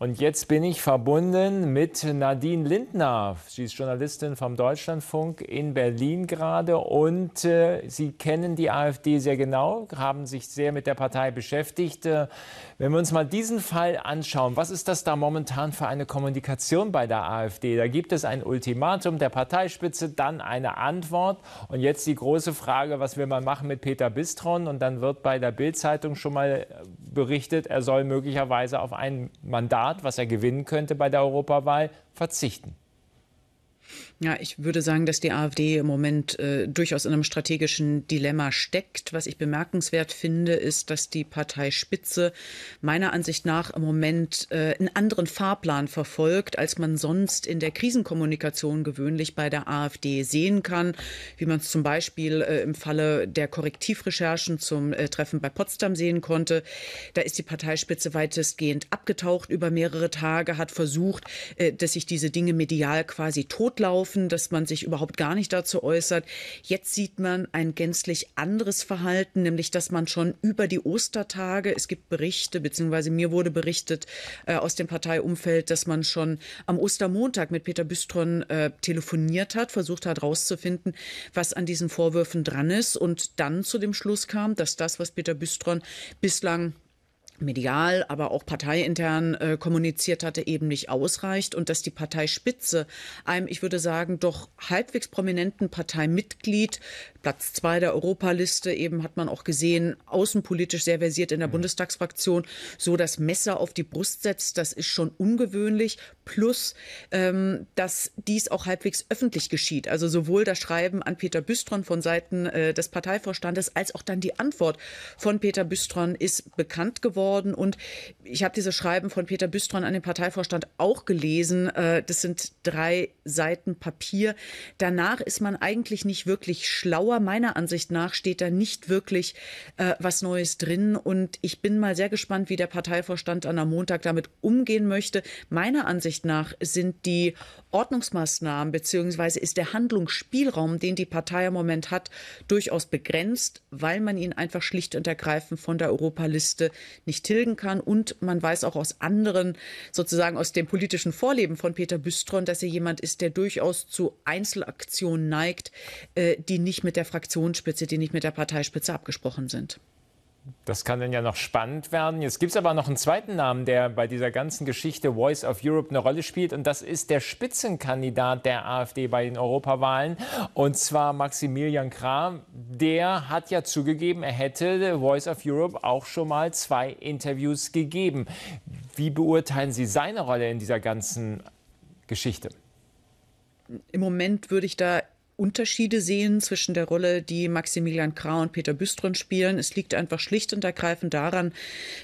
Und jetzt bin ich verbunden mit Nadine Lindner. Sie ist Journalistin vom Deutschlandfunk in Berlin gerade und äh, Sie kennen die AfD sehr genau, haben sich sehr mit der Partei beschäftigt. Äh, wenn wir uns mal diesen Fall anschauen, was ist das da momentan für eine Kommunikation bei der AfD? Da gibt es ein Ultimatum der Parteispitze, dann eine Antwort und jetzt die große Frage, was will man machen mit Peter Bistron und dann wird bei der Bildzeitung schon mal äh, berichtet, er soll möglicherweise auf ein Mandat Mandat, was er gewinnen könnte bei der Europawahl, verzichten. Ja, ich würde sagen, dass die AfD im Moment äh, durchaus in einem strategischen Dilemma steckt. Was ich bemerkenswert finde, ist, dass die Parteispitze meiner Ansicht nach im Moment äh, einen anderen Fahrplan verfolgt, als man sonst in der Krisenkommunikation gewöhnlich bei der AfD sehen kann, wie man es zum Beispiel äh, im Falle der Korrektivrecherchen zum äh, Treffen bei Potsdam sehen konnte. Da ist die Parteispitze weitestgehend abgetaucht über mehrere Tage, hat versucht, äh, dass sich diese Dinge medial quasi tot fortlaufen, dass man sich überhaupt gar nicht dazu äußert. Jetzt sieht man ein gänzlich anderes Verhalten, nämlich dass man schon über die Ostertage, es gibt Berichte, beziehungsweise mir wurde berichtet äh, aus dem Parteiumfeld, dass man schon am Ostermontag mit Peter Büstron äh, telefoniert hat, versucht hat herauszufinden, was an diesen Vorwürfen dran ist und dann zu dem Schluss kam, dass das, was Peter Büstron bislang medial, aber auch parteiintern äh, kommuniziert hatte, eben nicht ausreicht und dass die Parteispitze einem, ich würde sagen, doch halbwegs prominenten Parteimitglied, Platz zwei der Europaliste, eben hat man auch gesehen, außenpolitisch sehr versiert in der mhm. Bundestagsfraktion, so das Messer auf die Brust setzt, das ist schon ungewöhnlich, plus, ähm, dass dies auch halbwegs öffentlich geschieht. Also sowohl das Schreiben an Peter Büstron von Seiten äh, des Parteivorstandes als auch dann die Antwort von Peter Büstron ist bekannt geworden worden. Und ich habe dieses Schreiben von Peter Büstron an den Parteivorstand auch gelesen. Äh, das sind drei Seiten Papier. Danach ist man eigentlich nicht wirklich schlauer. Meiner Ansicht nach steht da nicht wirklich äh, was Neues drin. Und ich bin mal sehr gespannt, wie der Parteivorstand dann am Montag damit umgehen möchte. Meiner Ansicht nach sind die Ordnungsmaßnahmen bzw. ist der Handlungsspielraum, den die Partei im Moment hat, durchaus begrenzt, weil man ihn einfach schlicht und ergreifend von der Europaliste nicht nicht tilgen kann. Und man weiß auch aus anderen, sozusagen aus dem politischen Vorleben von Peter Büstron, dass er jemand ist, der durchaus zu Einzelaktionen neigt, äh, die nicht mit der Fraktionsspitze, die nicht mit der Parteispitze abgesprochen sind. Das kann dann ja noch spannend werden. Jetzt gibt es aber noch einen zweiten Namen, der bei dieser ganzen Geschichte Voice of Europe eine Rolle spielt. Und das ist der Spitzenkandidat der AfD bei den Europawahlen. Und zwar Maximilian Kram. Der hat ja zugegeben, er hätte Voice of Europe auch schon mal zwei Interviews gegeben. Wie beurteilen Sie seine Rolle in dieser ganzen Geschichte? Im Moment würde ich da Unterschiede sehen zwischen der Rolle, die Maximilian Krau und Peter Büströn spielen. Es liegt einfach schlicht und ergreifend daran,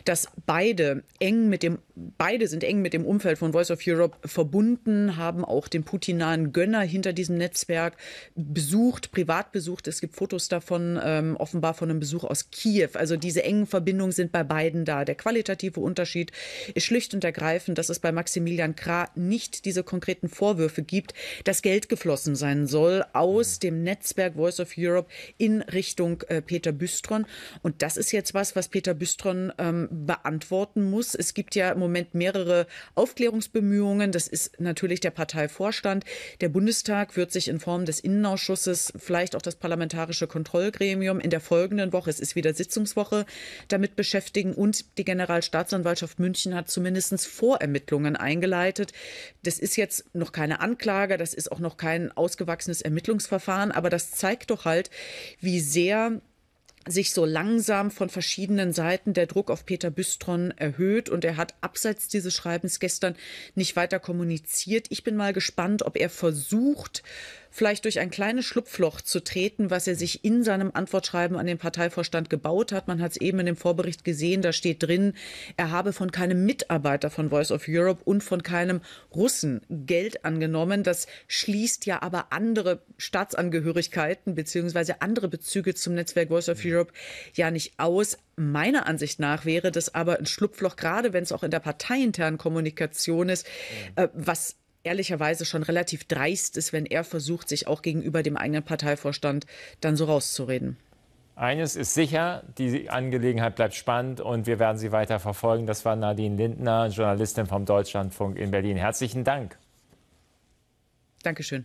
dass beide eng mit dem, beide sind eng mit dem Umfeld von Voice of Europe verbunden, haben auch den putinahen Gönner hinter diesem Netzwerk besucht, privat besucht. Es gibt Fotos davon, ähm, offenbar von einem Besuch aus Kiew. Also diese engen Verbindungen sind bei beiden da. Der qualitative Unterschied ist schlicht und ergreifend, dass es bei Maximilian Krah nicht diese konkreten Vorwürfe gibt, dass Geld geflossen sein soll aus dem Netzwerk Voice of Europe in Richtung äh, Peter Büstron. Und das ist jetzt was, was Peter Büstron ähm, beantworten muss. Es gibt ja im Moment mehrere Aufklärungsbemühungen. Das ist natürlich der Parteivorstand. Der Bundestag wird sich in Form des Innenausschusses, vielleicht auch das parlamentarische Kontrollgremium in der folgenden Woche, es ist wieder Sitzungswoche, damit beschäftigen. Und die Generalstaatsanwaltschaft München hat zumindest Vorermittlungen eingeleitet. Das ist jetzt noch keine Anklage, das ist auch noch kein ausgewachsenes Ermittlungsverfahren. Ermittlungsverfahren, aber das zeigt doch halt, wie sehr sich so langsam von verschiedenen Seiten der Druck auf Peter Büstron erhöht und er hat abseits dieses Schreibens gestern nicht weiter kommuniziert. Ich bin mal gespannt, ob er versucht, vielleicht durch ein kleines Schlupfloch zu treten, was er sich in seinem Antwortschreiben an den Parteivorstand gebaut hat. Man hat es eben in dem Vorbericht gesehen, da steht drin, er habe von keinem Mitarbeiter von Voice of Europe und von keinem Russen Geld angenommen. Das schließt ja aber andere Staatsangehörigkeiten bzw. andere Bezüge zum Netzwerk Voice of Europe Europe ja nicht aus. Meiner Ansicht nach wäre das aber ein Schlupfloch, gerade wenn es auch in der parteiinternen Kommunikation ist, mhm. äh, was ehrlicherweise schon relativ dreist ist, wenn er versucht, sich auch gegenüber dem eigenen Parteivorstand dann so rauszureden. Eines ist sicher, die Angelegenheit bleibt spannend und wir werden sie weiter verfolgen. Das war Nadine Lindner, Journalistin vom Deutschlandfunk in Berlin. Herzlichen Dank. Dankeschön.